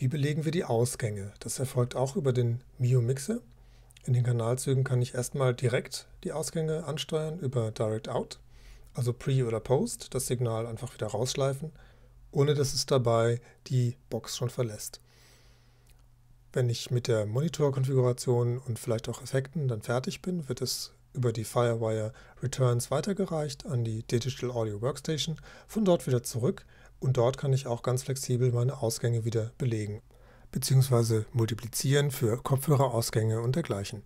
Wie belegen wir die Ausgänge? Das erfolgt auch über den Mio Mixer. In den Kanalzügen kann ich erstmal direkt die Ausgänge ansteuern über Direct Out, also Pre oder Post, das Signal einfach wieder rausschleifen, ohne dass es dabei die Box schon verlässt. Wenn ich mit der Monitorkonfiguration und vielleicht auch Effekten dann fertig bin, wird es über die Firewire Returns weitergereicht an die Digital Audio Workstation, von dort wieder zurück und dort kann ich auch ganz flexibel meine Ausgänge wieder belegen, bzw. multiplizieren für Kopfhörerausgänge und dergleichen.